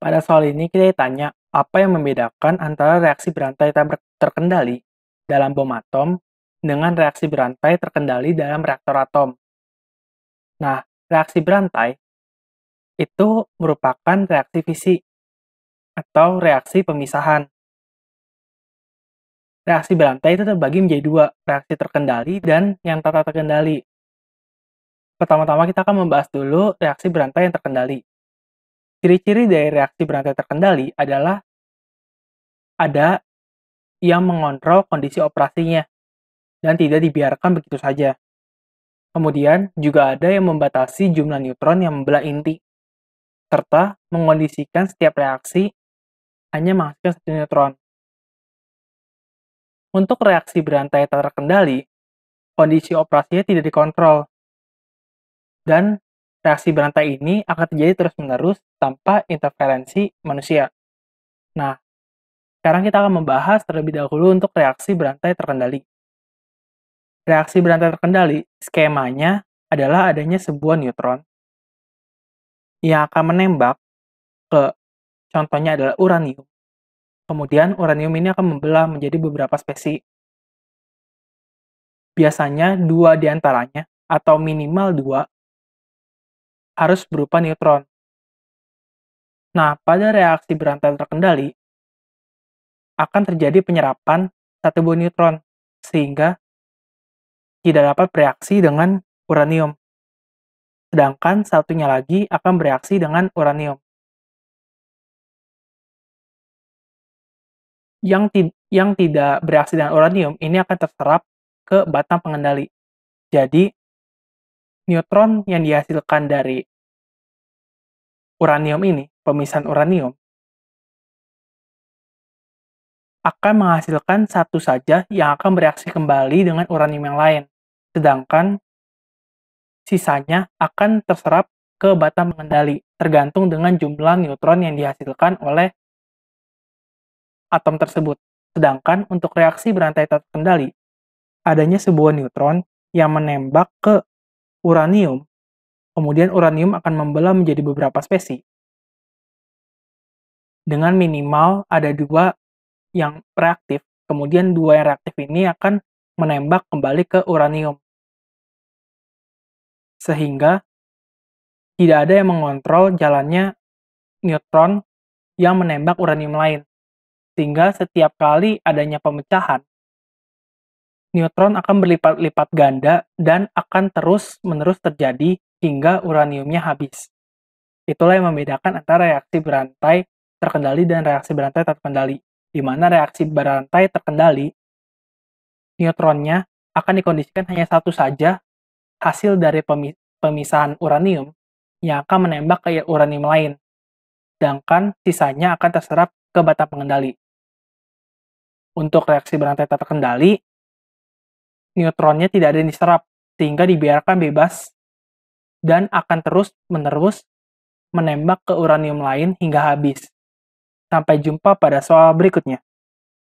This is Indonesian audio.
Pada soal ini kita ditanya apa yang membedakan antara reaksi berantai terkendali dalam bom atom dengan reaksi berantai terkendali dalam reaktor atom. Nah, reaksi berantai itu merupakan reaksi fisi atau reaksi pemisahan. Reaksi berantai itu terbagi menjadi dua, reaksi terkendali dan yang tata terkendali. Pertama-tama kita akan membahas dulu reaksi berantai yang terkendali. Ciri-ciri dari reaksi berantai terkendali adalah ada yang mengontrol kondisi operasinya dan tidak dibiarkan begitu saja. Kemudian juga ada yang membatasi jumlah neutron yang membelah inti, serta mengondisikan setiap reaksi hanya menghasilkan satu neutron. Untuk reaksi berantai terkendali, kondisi operasinya tidak dikontrol, dan reaksi berantai ini akan terjadi terus-menerus tanpa interferensi manusia. Nah, sekarang kita akan membahas terlebih dahulu untuk reaksi berantai terkendali. Reaksi berantai terkendali skemanya adalah adanya sebuah neutron yang akan menembak ke contohnya adalah uranium. Kemudian uranium ini akan membelah menjadi beberapa spesi. Biasanya dua diantaranya atau minimal dua harus berupa neutron. Nah, pada reaksi berantai terkendali, akan terjadi penyerapan satu buah neutron, sehingga tidak dapat bereaksi dengan uranium. Sedangkan satunya lagi akan bereaksi dengan uranium. Yang, ti yang tidak bereaksi dengan uranium ini akan terserap ke batang pengendali. Jadi, neutron yang dihasilkan dari uranium ini, pemisahan uranium, akan menghasilkan satu saja yang akan bereaksi kembali dengan uranium yang lain. Sedangkan sisanya akan terserap ke batang pengendali, tergantung dengan jumlah neutron yang dihasilkan oleh atom tersebut. Sedangkan untuk reaksi berantai terkendali, adanya sebuah neutron yang menembak ke uranium Kemudian uranium akan membelah menjadi beberapa spesi. Dengan minimal ada dua yang reaktif, kemudian dua yang reaktif ini akan menembak kembali ke uranium. Sehingga tidak ada yang mengontrol jalannya neutron yang menembak uranium lain. Sehingga setiap kali adanya pemecahan, neutron akan berlipat-lipat ganda dan akan terus-menerus terjadi hingga uraniumnya habis. Itulah yang membedakan antara reaksi berantai terkendali dan reaksi berantai terkendali, di mana reaksi berantai terkendali neutronnya akan dikondisikan hanya satu saja hasil dari pemisahan uranium yang akan menembak ke uranium lain, sedangkan sisanya akan terserap ke batang pengendali. Untuk reaksi berantai terkendali, neutronnya tidak ada yang diserap, sehingga dibiarkan bebas dan akan terus-menerus menembak ke uranium lain hingga habis. Sampai jumpa pada soal berikutnya.